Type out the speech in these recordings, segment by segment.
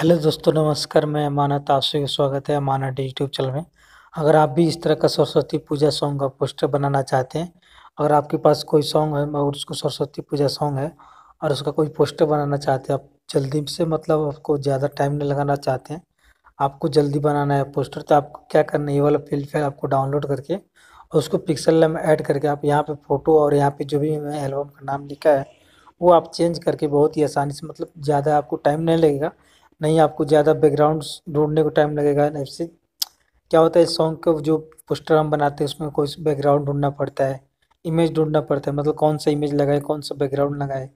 hello दोस्तों नमस्कार मैं माना तापसी का स्वागत है अमाना यूट्यूब चैनल में अगर आप भी इस तरह का सरस्वती पूजा सॉन्ग का पोस्टर बनाना चाहते हैं अगर आपके पास कोई सॉन्ग है और उसको सरस्वती पूजा सॉन्ग है और उसका कोई पोस्टर बनाना चाहते हैं आप जल्दी से मतलब आपको ज़्यादा टाइम नहीं लगाना चाहते हैं आपको जल्दी बनाना है पोस्टर तो आपको क्या करना है ये वाला फील्ड फेल आपको डाउनलोड करके और उसको पिक्सल में ऐड करके आप यहाँ पर फ़ोटो और यहाँ पर जो भी एल्बम का नाम लिखा है वो आप चेंज करके बहुत ही आसानी से मतलब ज़्यादा आपको टाइम नहीं लगेगा नहीं आपको ज़्यादा बैकग्राउंड ढूंढने को टाइम लगेगा नहीं से क्या होता है सॉन्ग का जो पोस्टर हम बनाते हैं उसमें कोई बैकग्राउंड ढूंढना पड़ता है इमेज ढूंढना पड़ता है मतलब कौन सा इमेज लगाए कौन सा बैकग्राउंड लगाए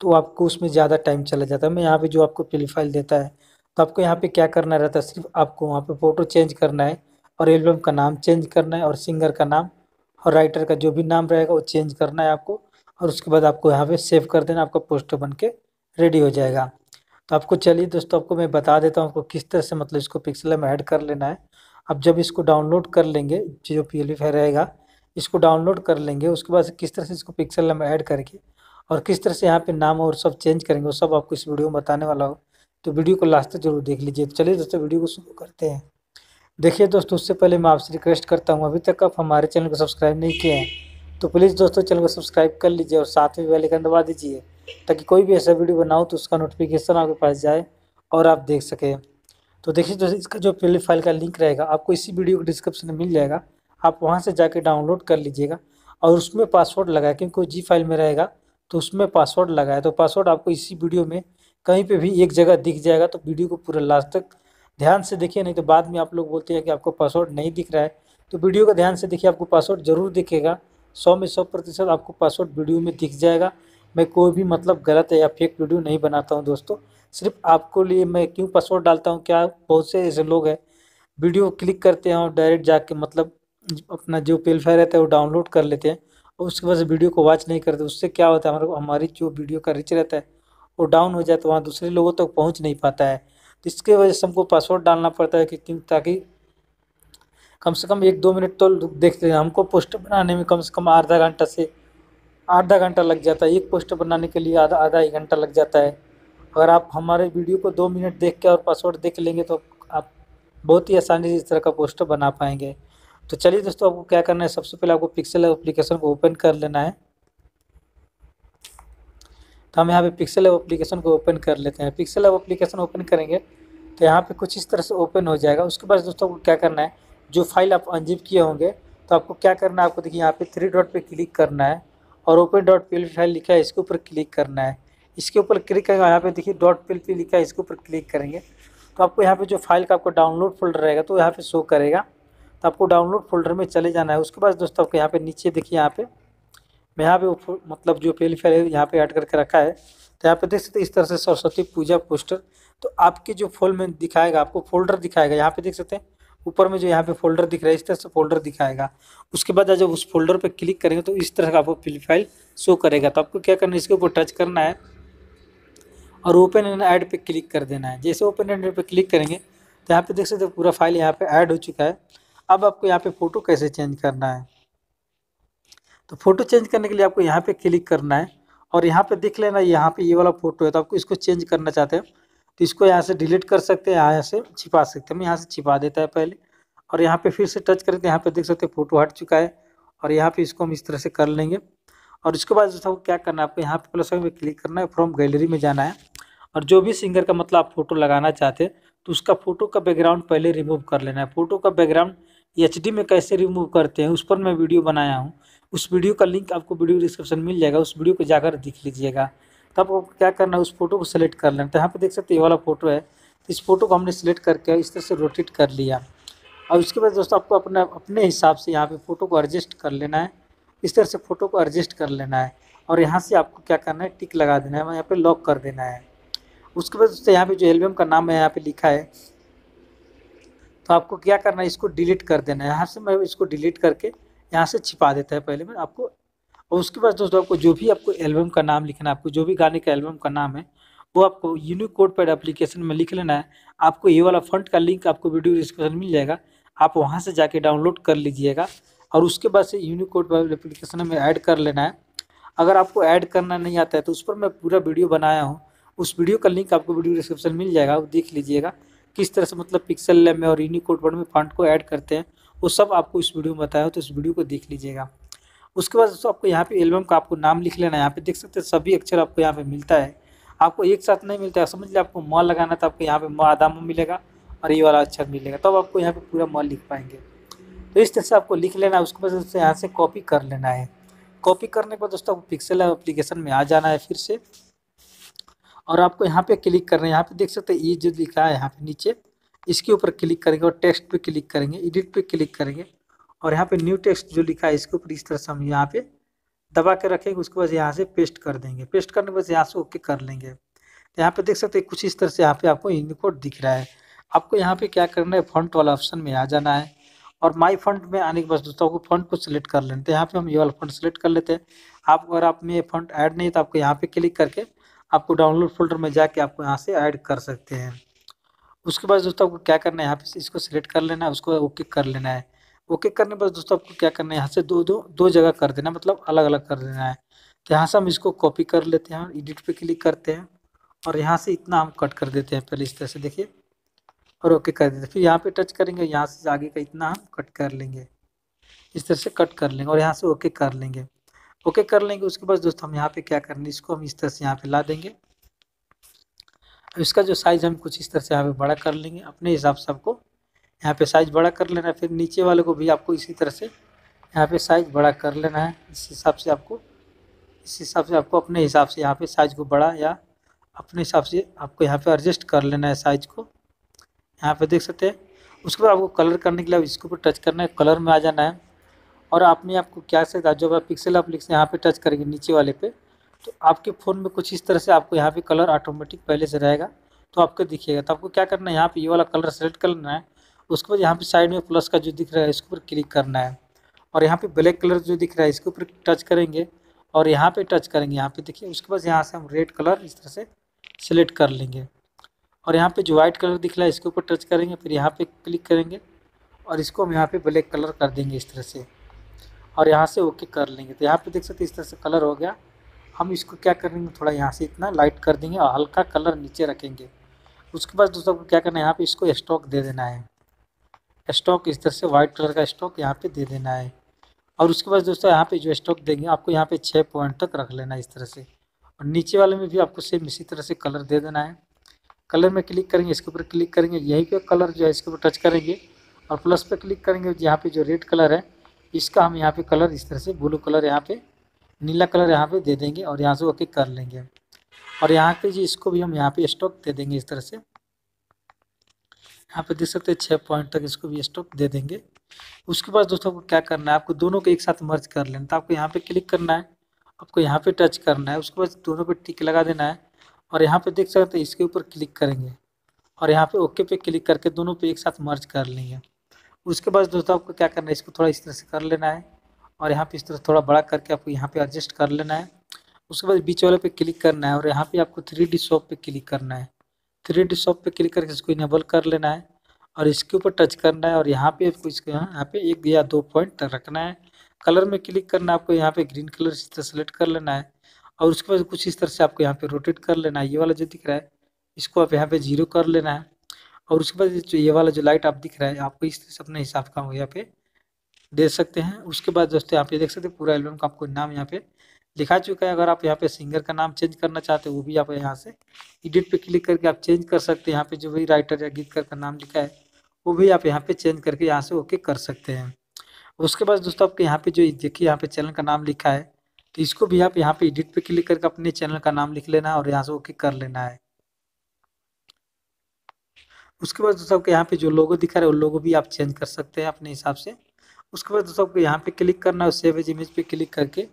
तो आपको उसमें ज़्यादा टाइम चला जाता है मैं यहाँ पे जो आपको प्लीफाइल देता है तो आपको यहाँ पे क्या करना रहता है सिर्फ आपको वहाँ पे फ़ोटो चेंज करना है और एल्बम का नाम चेंज करना है और सिंगर का नाम और राइटर का जो भी नाम रहेगा वो चेंज करना है आपको और उसके बाद आपको यहाँ पे सेव कर देना आपका पोस्टर बन के रेडी हो जाएगा तो आपको चलिए दोस्तों आपको मैं बता देता हूँ आपको किस तरह से मतलब इसको पिक्सल में ऐड कर लेना है अब जब इसको डाउनलोड कर लेंगे जो पी एल रहेगा इसको डाउनलोड कर लेंगे उसके बाद किस तरह से इसको पिक्सल में ऐड करके और किस तरह से यहाँ पे नाम और सब चेंज करेंगे वो सब आपको इस वीडियो में बताने वाला हो तो वीडियो को लास्ट तक जरूर देख लीजिए तो चलिए दोस्तों वीडियो को शुरू करते हैं देखिए दोस्तों उससे पहले मैं आपसे रिक्वेस्ट करता हूँ अभी तक आप हमारे चैनल को सब्सक्राइब नहीं किए हैं तो प्लीज़ दोस्तों चैनल को सब्सक्राइब कर लीजिए और साथ में बेल आइकन दबा दीजिए ताकि कोई भी ऐसा वीडियो बनाओ तो उसका नोटिफिकेशन आपके पास जाए और आप देख सकें तो देखिए दोस्तों इसका जो पहले फाइल का लिंक रहेगा आपको इसी वीडियो के डिस्क्रिप्शन में मिल जाएगा आप वहाँ से जाके डाउनलोड कर लीजिएगा और उसमें पासवर्ड लगाए क्योंकि जी फाइल में रहेगा तो उसमें पासवर्ड लगाए तो पासवर्ड आपको इसी वीडियो में कहीं पे भी एक जगह दिख जाएगा तो वीडियो को पूरा लास्ट तक ध्यान से देखिए नहीं तो बाद में आप लोग बोलते हैं कि आपको पासवर्ड नहीं दिख रहा है तो वीडियो का ध्यान से देखिए आपको पासवर्ड ज़रूर दिखेगा सौ में सौ प्रतिशत आपको पासवर्ड वीडियो में दिख जाएगा मैं कोई भी मतलब गलत है या फेक वीडियो नहीं बनाता हूँ दोस्तों सिर्फ आपको लिए मैं क्यों पासवर्ड डालता हूँ क्या बहुत से ऐसे लोग हैं वीडियो क्लिक करते हैं और डायरेक्ट जाके मतलब अपना जो पेलफायर रहता है वो डाउनलोड कर लेते हैं और उसके बाद वीडियो को वॉच नहीं करते उससे क्या होता है हमारे हमारी जो वीडियो का रिच रहता है वो डाउन हो जाए तो वहाँ दूसरे लोगों तक तो पहुँच नहीं पाता है तो इसके वजह से हमको पासवर्ड डालना पड़ता है कि क्यों ताकि कम से कम एक दो मिनट तो देखते हैं हमको पोस्टर बनाने में कम से कम आधा घंटा से आधा घंटा लग जाता है एक पोस्टर बनाने के लिए आधा आधा एक घंटा लग जाता है अगर आप हमारे वीडियो को दो मिनट देख के और पासवर्ड देख लेंगे तो आप बहुत ही आसानी से इस तरह का पोस्टर बना पाएंगे तो चलिए दोस्तों आपको क्या करना है सबसे पहले आपको पिक्सल एप्लीकेशन को ओपन कर लेना है तो हम यहाँ पे पिक्सल एव एप्लीकेशन को ओपन कर लेते हैं पिक्सल एव एप्लीकेशन ओपन करेंगे तो यहाँ पे कुछ इस तरह से ओपन हो जाएगा उसके बाद दोस्तों को क्या करना है जो फाइल आप अनजिप किए होंगे तो आपको क्या करना है आपको देखिए यहाँ पे थ्री डॉट पे क्लिक करना है और ओपन डॉट पी फाइल लिखा है इसके ऊपर क्लिक करना है इसके ऊपर क्लिक करेंगे यहाँ पे देखिए डॉट पी पी लिखा है इसके ऊपर क्लिक करेंगे तो आपको यहाँ पे जो फाइल का आपको डाउनलोड फोल्डर रहेगा तो यहाँ पे शो करेगा तो आपको डाउनलोड फोल्डर में चले जाना है उसके बाद दोस्तों आपको यहाँ पे नीचे देखिए यहाँ पे मैं यहाँ पे मतलब जो पी फाइल है यहाँ पे ऐड करके रखा है तो यहाँ पे देख सकते हैं इस तरह से सरस्वती पूजा पोस्टर तो आपके जो फोल्ड में दिखाएगा आपको फोल्डर दिखाएगा यहाँ पे देख सकते हैं ऊपर में जो यहाँ पे फोल्डर दिख रहा है इस तरह से फोल्डर दिखाएगा उसके बाद जब उस फोल्डर पर क्लिक करेंगे तो इस तरह का आपको फाइल शो करेगा तो आपको क्या करना है इसके ऊपर टच करना है और ओपन एंड ऐड पे क्लिक कर देना है जैसे ओपन एंड पे क्लिक करेंगे तो यहाँ पे देख सकते हो पूरा फाइल यहाँ पे ऐड हो चुका है अब आपको यहाँ पे फ़ोटो कैसे चेंज करना है तो फ़ोटो चेंज करने के लिए आपको यहाँ पे क्लिक करना है और यहाँ पे देख लेना यहाँ पे ये वाला फ़ोटो है तो आपको इसको चेंज करना चाहते हैं तो इसको यहाँ से डिलीट कर सकते हैं यहाँ से छिपा सकते हैं यहाँ से छिपा देता है पहले और यहाँ पे फिर से टच करें तो यहाँ पे देख सकते हैं फोटो हट चुका है और यहाँ पे इसको हम इस तरह से कर लेंगे और इसके बाद जो था वो क्या करना है आपको यहाँ पे प्लस में क्लिक करना है फ्रॉम गैलरी में जाना है और जो भी सिंगर का मतलब आप फोटो लगाना चाहते हैं तो उसका फोटो का बैकग्राउंड पहले रिमूव कर लेना है फोटो का बैकग्राउंड एच में कैसे रिमूव करते हैं उस पर मैं वीडियो बनाया हूँ उस वीडियो का लिंक आपको वीडियो डिस्क्रिप्शन मिल जाएगा उस वीडियो को जाकर देख लीजिएगा तो आपको क्या करना है उस फोटो को सिलेक्ट कर लेना तो यहाँ पे देख सकते हैं ये वाला फोटो है तो इस फोटो को हमने सिलेक्ट करके इस तरह से रोटेट कर लिया और उसके बाद दोस्तों आपको अपने अपने हिसाब से यहाँ पे फ़ोटो को एडजस्ट कर लेना है इस तरह से फ़ोटो को एडजस्ट कर लेना है और यहाँ से आपको क्या करना है टिक लगा देना है यहाँ पे लॉक कर देना है उसके बाद दोस्तों यहाँ पे जो एल्बम का नाम है यहाँ पे लिखा है तो आपको क्या करना है इसको डिलीट कर देना है यहाँ से मैं इसको डिलीट करके यहाँ से छिपा देता है पहले मैं आपको और उसके बाद दोस्तों आपको जो भी आपको एल्बम का नाम लिखना है आपको जो भी गाने का एल्बम का नाम है वो आपको यूनिकोड पर एप्लीकेशन में लिख लेना है आपको ये वाला फंड का लिंक आपको वीडियो डिस्क्रिप्शन मिल जाएगा आप वहाँ से जाके डाउनलोड कर लीजिएगा और उसके बाद से यूनिकोड पैड एप्लीकेशन में ऐड कर लेना है अगर आपको ऐड करना नहीं आता है तो उस पर मैं पूरा वीडियो बनाया हूँ उस वीडियो का लिंक आपको वीडियो डिस्क्रिप्शन मिल जाएगा वो देख लीजिएगा किस तरह से मतलब पिक्सल लैब में और यूनिकोड वर्ड में फंड को ऐड करते हैं वो सब आपको इस वीडियो में बताया हो तो इस वीडियो को देख लीजिएगा उसके बाद दोस्तों आपको यहाँ पे एल्बम का आपको नाम लिख लेना है यहाँ पे देख सकते हैं सभी अक्षर आपको यहाँ पे मिलता है आपको एक साथ नहीं मिलता है समझ लीजिए आपको मॉल लगाना तो आपको यहाँ पे मॉ आधा मिलेगा और ये वाला अक्षर मिलेगा तब तो आपको यहाँ पे पूरा मॉल लिख पाएंगे तो इस तरह से आपको लिख लेना है उसके बाद दोस्तों यहाँ से कॉपी कर लेना है कॉपी करने के बाद दोस्तों आपको पिक्सल एप्लीकेशन में आ जाना है फिर से और आपको यहाँ पे क्लिक करना है यहाँ पे देख सकते हैं ये जो लिखा है यहाँ पे नीचे इसके ऊपर क्लिक करेंगे और टेक्स्ट पे क्लिक करेंगे एडिट पे क्लिक करेंगे और यहाँ पे न्यू टेक्स्ट जो लिखा है इसके ऊपर इस तरह से हम यहाँ पे दबा के रखेंगे उसके बाद यहाँ से पेस्ट कर देंगे पेस्ट करने के बाद यहाँ से ओके कर लेंगे तो यहाँ पे देख सकते हैं कुछ इस तरह से यहाँ पे आपको इनकोड दिख रहा है आपको यहाँ पे क्या करना है फ्रंट वाला ऑप्शन में आ जाना है और माई फंड में आने के बाद दोस्तों आपको फंड को सिलेक्ट कर लेते हैं तो यहाँ पे हम ये वाला फंड सिलेक्ट कर लेते हैं आप अगर आप में फंड ऐड नहीं तो आपको यहाँ पे क्लिक करके आपको डाउनलोड फोल्डर में जाके आपको यहाँ से ऐड कर सकते हैं उसके बाद दोस्तों आपको क्या करना है यहाँ पे इसको सिलेक्ट कर लेना है उसको ओके कर लेना है ओके करने पर दोस्तों आपको क्या करना है यहाँ से दो दो दो जगह कर देना मतलब अलग अलग कर देना है तो यहाँ से हम इसको कॉपी कर लेते हैं एडिट पे क्लिक करते हैं और यहाँ से इतना हम कट कर देते हैं पहले इस तरह से देखिए और ओके कर देते हैं फिर यहाँ पे टच करेंगे यहाँ से आगे का इतना हम कट कर लेंगे इस तरह से कट कर लेंगे और यहाँ से ओके कर लेंगे ओके कर लेंगे उसके बाद दोस्तों हम यहाँ पर क्या करना इसको हम इस तरह से यहाँ पर ला देंगे इसका जो साइज़ हम कुछ इस तरह से यहाँ पे बड़ा कर लेंगे अपने हिसाब से आपको यहाँ पे साइज़ बड़ा कर लेना है फिर नीचे वाले को भी आपको इसी तरह से यहाँ पे साइज़ बड़ा कर लेना है इस हिसाब से आपको इस हिसाब से आपको अपने हिसाब से यहाँ पे साइज़ को बड़ा या अपने हिसाब से आपको यहाँ पे एडजस्ट कर लेना है साइज़ को यहाँ पे देख सकते हैं उसके बाद आपको कलर करने के लिए इसके ऊपर टच करना है कलर में आ जाना है और आपने आपको क्या से जब आप पिक्सल आप लिख यहाँ पर टच करेंगे नीचे वाले पे तो आपके फ़ोन में कुछ इस तरह से आपको यहाँ पर कलर ऑटोमेटिक पहले से रहेगा तो आपको दिखेगा तो आपको क्या करना है यहाँ पर ये वाला कलर सेलेक्ट लेना है उसके बाद यहाँ पे साइड में प्लस का जो दिख रहा है इसके ऊपर क्लिक करना है और यहाँ पे ब्लैक कलर जो दिख रहा है इसके ऊपर टच करेंगे और यहाँ पे टच करेंगे यहाँ पे देखिए उसके बाद यहाँ से हम रेड कलर इस तरह से सिलेक्ट कर लेंगे और यहाँ पे जो वाइट कलर दिख रहा है इसके ऊपर टच करेंगे फिर यहाँ पे क्लिक करेंगे और इसको हम यहाँ पे ब्लैक कलर कर देंगे इस तरह से और यहाँ से ओके कर लेंगे तो यहाँ पर देख सकते इस तरह से कलर हो गया हम इसको क्या करेंगे थोड़ा यहाँ से इतना लाइट कर देंगे और हल्का कलर नीचे रखेंगे उसके बाद दोस्तों को क्या करना है यहाँ पे इसको स्टॉक दे देना है स्टॉक इस तरह से वाइट कलर का स्टॉक यहाँ पे दे देना है और उसके बाद दोस्तों यहाँ पे जो स्टॉक देंगे आपको यहाँ पे छः पॉइंट तक रख लेना है इस तरह से और नीचे वाले में भी आपको सेम इसी तरह से कलर दे देना है कलर में क्लिक करेंगे इसके ऊपर क्लिक करेंगे यहीं पे कलर जो है इसके ऊपर टच करेंगे और प्लस पर क्लिक करेंगे यहाँ पर जो रेड कलर है इसका हम यहाँ पर कलर इस तरह से ब्लू कलर यहाँ पर नीला कलर यहाँ पर दे देंगे और यहाँ से ओके कर लेंगे और यहाँ पे जी इसको भी हम यहाँ पे स्टॉक दे देंगे इस तरह से यहाँ पे देख सकते हैं छः पॉइंट तक इसको भी स्टॉप दे देंगे उसके बाद दोस्तों को क्या करना है आपको दोनों को एक साथ मर्ज कर लेना तो आपको यहाँ पे क्लिक करना है आपको यहाँ पे टच करना है उसके बाद दोनों पे टिक लगा देना है और यहाँ पे देख सकते हैं इसके ऊपर क्लिक करेंगे और यहाँ पे ओके पे क्लिक करके दोनों पे एक साथ मर्ज कर लेंगे उसके बाद दोस्तों आपको क्या करना है इसको थोड़ा इस तरह से कर लेना है और यहाँ पर इस तरह थोड़ा बड़ा करके आपको यहाँ पर एडजस्ट कर लेना है उसके बाद बीच वाले पे क्लिक करना है और यहाँ पर आपको थ्री डी शॉप पे क्लिक करना है थ्री डी शॉप पे क्लिक करके इसको इनेबल कर लेना है और इसके ऊपर टच करना है और यहाँ पे आपको इसके हाँ, यहाँ पे एक या दो पॉइंट तक रखना है कलर में क्लिक करना है आपको यहाँ पे ग्रीन कलर इस तरह सेलेक्ट कर लेना है और उसके बाद कुछ इस तरह से आपको यहाँ पे रोटेट कर लेना है ये वाला जो दिख रहा है इसको आप यहाँ पे जीरो कर लेना है और उसके बाद जो ये वाला जो लाइट आप दिख रहा है आपको इस तरह से अपने हिसाब का यहाँ पे दे सकते हैं उसके बाद दोस्तों यहाँ पे देख सकते हैं पूरा एल्बम का आपको नाम यहाँ पे दिखा चुका है अगर आप यहाँ पे सिंगर का नाम चेंज करना चाहते हो वो भी आप यहाँ से एडिट पे क्लिक करके आप चेंज कर सकते हैं यहाँ पे जो भी राइटर या गीतकार का नाम लिखा है वो भी आप यहाँ पे चेंज करके यहाँ से ओके कर सकते हैं उसके बाद दोस्तों आपके यहाँ पे जो देखिए यहाँ पे चैनल का नाम लिखा है तो इसको भी आप यहाँ पे एडिट पे क्लिक करके अपने चैनल का नाम लिख लेना है और यहाँ से ओके कर लेना है उसके बाद दोस्तों आपके यहाँ पे जो लोगो दिखा रहा है वो लोगो भी आप चेंज कर सकते हैं अपने हिसाब से उसके बाद दोस्तों आपको यहाँ पे क्लिक करना है सेव एज इमेज पे क्लिक करके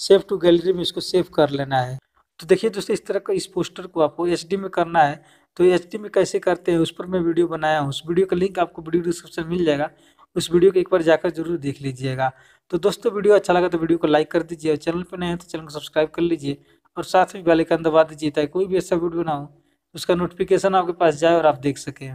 सेव टू गैलरी में इसको सेव कर लेना है तो देखिए दोस्तों इस तरह का इस पोस्टर को आपको एच में करना है तो एच में कैसे करते हैं उस पर मैं वीडियो बनाया हूँ उस वीडियो का लिंक आपको वीडियो डिस्क्रिप्शन मिल जाएगा उस वीडियो को एक बार जाकर जरूर देख लीजिएगा तो दोस्तों वीडियो अच्छा लगा तो वीडियो को लाइक कर दीजिए और चैनल पर नए हैं तो चैनल को सब्सक्राइब कर लीजिए और साथ में बेल दबा दीजिए ताकि कोई भी ऐसा वीडियो ना हो उसका नोटिफिकेशन आपके पास जाए और आप देख सकें